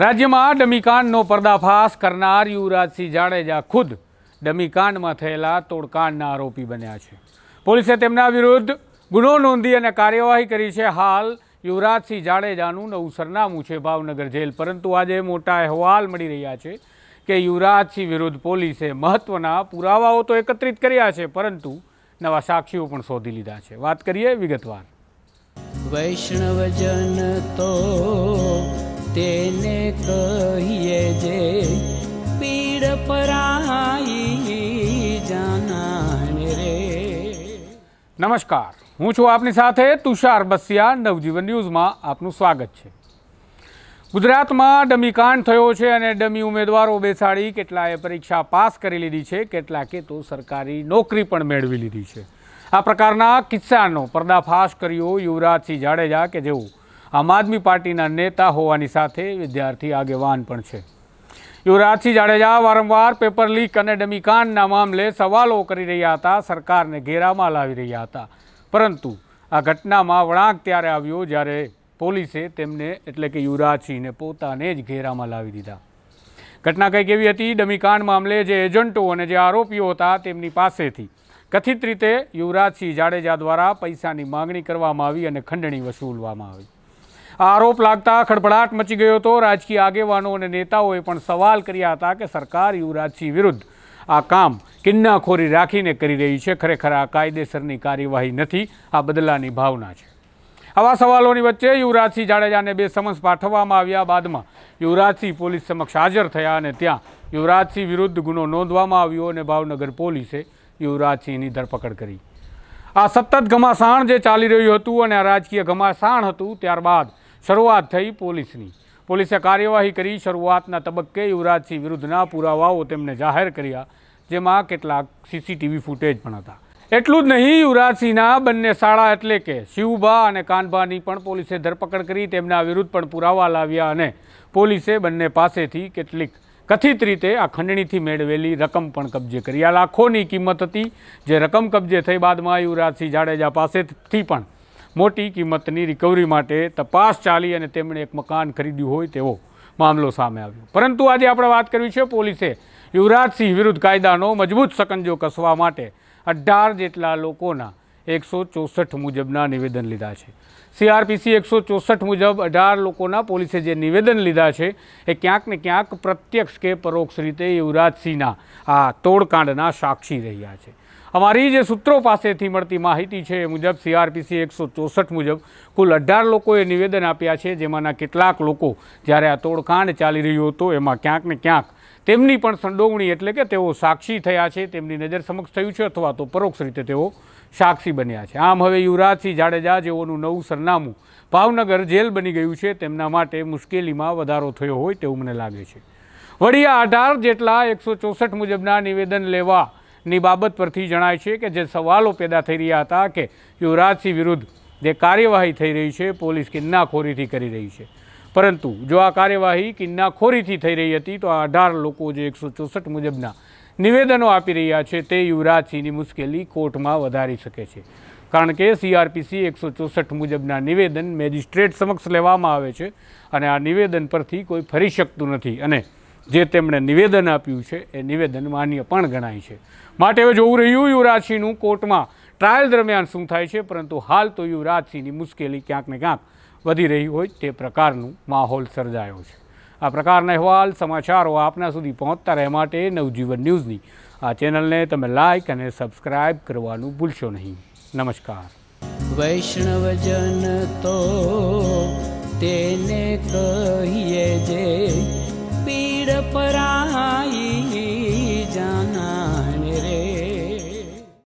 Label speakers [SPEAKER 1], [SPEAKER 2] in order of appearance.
[SPEAKER 1] રાજ્યમાં ડમીકાંડનો પર્દાફાશ કરનાર યુવરાજસિંહ જાડેજા ખુદ ડમીકાંડમાં થયેલા તોડકાંડના આરોપી બન્યા છે પોલીસે તેમના વિરુદ્ધ ગુનો નોંધી અને કાર્યવાહી કરી છે હાલ યુવરાજસિંહ જાડેજાનું નવું સરનામું છે ભાવનગર જેલ પરંતુ આજે મોટા અહેવાલ મળી રહ્યા છે કે યુવરાજસિંહ વિરુદ્ધ પોલીસે મહત્ત્વના પુરાવાઓ તો એકત્રિત કર્યા છે પરંતુ નવા સાક્ષીઓ પણ શોધી લીધા છે વાત કરીએ વિગતવાર વૈષ્ણવજન તો તેને કહીએ જે પીડ પરાઈ જાનાને રે નમસ્કાર હું છું આપની સાથે તુષાર બસિયા નવજીવન ન્યૂઝમાં આપનું સ્વાગત છે ગુજરાતમાં ડમીકાંડ થયો છે અને ડમી ઉમેદવારો બેસાડી કેટલાએ પરીક્ષા પાસ કરી લીધી છે કેટલાકે તો સરકારી નોકરી પણ મેળવી લીધી છે આ પ્રકારના કિસ્સાનો પર્દાફાશ કર્યો યુવરાજસિંહ જાડેજા કે જેવું આમ આદમી પાર્ટીના નેતા હોવાની સાથે વિદ્યાર્થી આગેવાન પણ છે યુવરાજસિંહ જાડેજા વારંવાર પેપર લીક અને ડમીકાંડના મામલે સવાલો કરી રહ્યા હતા સરકારને ઘેરામાં લાવી રહ્યા હતા પરંતુ આ ઘટનામાં વળાંક ત્યારે આવ્યો જ્યારે પોલીસે તેમને એટલે કે યુવરાજસિંહને પોતાને જ ઘેરામાં લાવી દીધા ઘટના કંઈક એવી હતી ડમીકાંડ મામલે જે એજન્ટો અને જે આરોપીઓ હતા તેમની પાસેથી કથિત રીતે યુવરાજસિંહ જાડેજા દ્વારા પૈસાની માગણી કરવામાં આવી અને ખંડણી વસૂલવામાં આવી આરોપ લાગતા ખડભડાટ મચી ગયો હતો રાજકીય આગેવાનો અને નેતાઓએ પણ સવાલ કર્યા હતા કે સરકાર યુવરાજસિંહ વિરુદ્ધ આ કામ કિન્નાખોરી રાખીને કરી રહી છે ખરેખર આ કાયદેસરની કાર્યવાહી નથી આ બદલાની ભાવના છે આવા સવાલોની વચ્ચે યુવરાજસિંહ જાડેજાને બે સમન્સ પાઠવવામાં આવ્યા બાદમાં યુવરાજસિંહ પોલીસ સમક્ષ હાજર થયા અને ત્યાં યુવરાજસિંહ વિરુદ્ધ ગુનો નોંધવામાં આવ્યો અને ભાવનગર પોલીસે યુવરાજસિંહની ધરપકડ કરી આ સતત ઘમાસાણ જે ચાલી રહ્યું હતું અને આ રાજકીય ઘમાસાણ હતું ત્યારબાદ શરૂઆત થઈ પોલીસની પોલીસે કાર્યવાહી કરી શરૂઆતના તબક્કે યુવરાજસિંહ વિરુદ્ધના પુરાવાઓ તેમને જાહેર કર્યા જેમાં કેટલાક સીસીટીવી ફૂટેજ પણ હતા એટલું જ નહીં યુવરાજસિંહના બંને શાળા એટલે કે શિવભા અને કાનભાની પણ પોલીસે ધરપકડ કરી તેમના વિરુદ્ધ પણ પુરાવા લાવ્યા અને પોલીસે બંને પાસેથી કેટલીક કથિત રીતે આ ખંડણીથી મેળવેલી રકમ પણ કબજે કરી આ લાખોની કિંમત હતી જે રકમ કબજે થઈ બાદમાં યુવરાજસિંહ જાડેજા પાસેથી પણ મોટી કિંમતની રિકવરી માટે તપાસ ચાલી અને તેમણે એક મકાન ખરીદ્યું હોય તેવો મામલો સામે આવ્યો પરંતુ આજે આપણે વાત કરવી છે પોલીસે યુવરાજસિંહ વિરુદ્ધ કાયદાનો મજબૂત સકંજો કસવા માટે અઢાર જેટલા લોકોના એકસો ચોસઠ મુજબના નિવેદન લીધા છે સીઆરપીસી એકસો ચોસઠ મુજબ અઢાર લોકોના પોલીસે જે નિવેદન લીધા છે એ ક્યાંક ને ક્યાંક પ્રત્યક્ષ કે પરોક્ષ રીતે યુવરાજસિંહના આ તોડકાંડના સાક્ષી રહ્યા છે અમારી જે સૂત્રો પાસેથી મળતી માહિતી છે એ મુજબ સીઆરપીસી એકસો ચોસઠ મુજબ કુલ અઢાર લોકોએ નિવેદન આપ્યા છે જેમાંના કેટલાક લોકો જ્યારે આ તોડકાંડ ચાલી રહ્યો હતો એમાં ક્યાંક ને ક્યાંક તેમની પણ સંડોવણી એટલે કે તેઓ સાક્ષી થયા છે તેમની નજર સમક્ષ થયું છે અથવા તો પરોક્ષ રીતે તેઓ સાક્ષી બન્યા છે આમ હવે યુવરાજસિંહ જાડેજા જેઓનું નવું સરનામું ભાવનગર જેલ બની ગયું છે તેમના માટે મુશ્કેલીમાં વધારો થયો હોય તેવું મને લાગે છે વળી આ અઢાર જેટલા એકસો ચોસઠ મુજબના નિવેદન લેવા ની બાબત પરથી જણાય છે કે જે સવાલો પેદા થઈ રહ્યા હતા કે યુવરાજસિંહ વિરુદ્ધ જે કાર્યવાહી થઈ રહી છે પોલીસ કિન્નાખોરીથી કરી રહી છે પરંતુ જો આ કાર્યવાહી કિન્નાખોરીથી થઈ રહી હતી તો આ અઢાર લોકો જે એકસો ચોસઠ મુજબના નિવેદનો આપી રહ્યા છે તે યુવરાજસિંહની મુશ્કેલી કોર્ટમાં વધારી શકે છે કારણ કે સીઆરપીસી એકસો ચોસઠ મુજબના નિવેદન મેજિસ્ટ્રેટ સમક્ષ લેવામાં આવે છે અને આ નિવેદન પરથી કોઈ ફરી શકતું નથી અને જે તેમણે નિવેદન આપ્યું છે એ નિવેદન માન્ય પણ ગણાય છે માટે હવે જોવું રહ્યું યુવરાજસિંહનું કોર્ટમાં ટ્રાયલ દરમિયાન શું થાય છે પરંતુ હાલ તો યુવરાજસિંહની મુશ્કેલી ક્યાંક ને ક્યાંક વધી રહી હોય તે પ્રકારનું માહોલ સર્જાયો છે આ પ્રકારના અહેવાલ સમાચારો આપના સુધી પહોંચતા રહે માટે નવજીવન ન્યૂઝની આ ચેનલને તમે લાઇક અને સબસ્ક્રાઇબ કરવાનું ભૂલશો નહીં નમસ્કાર વૈષ્ણવજન તો તેને કહીએ જે respira parar.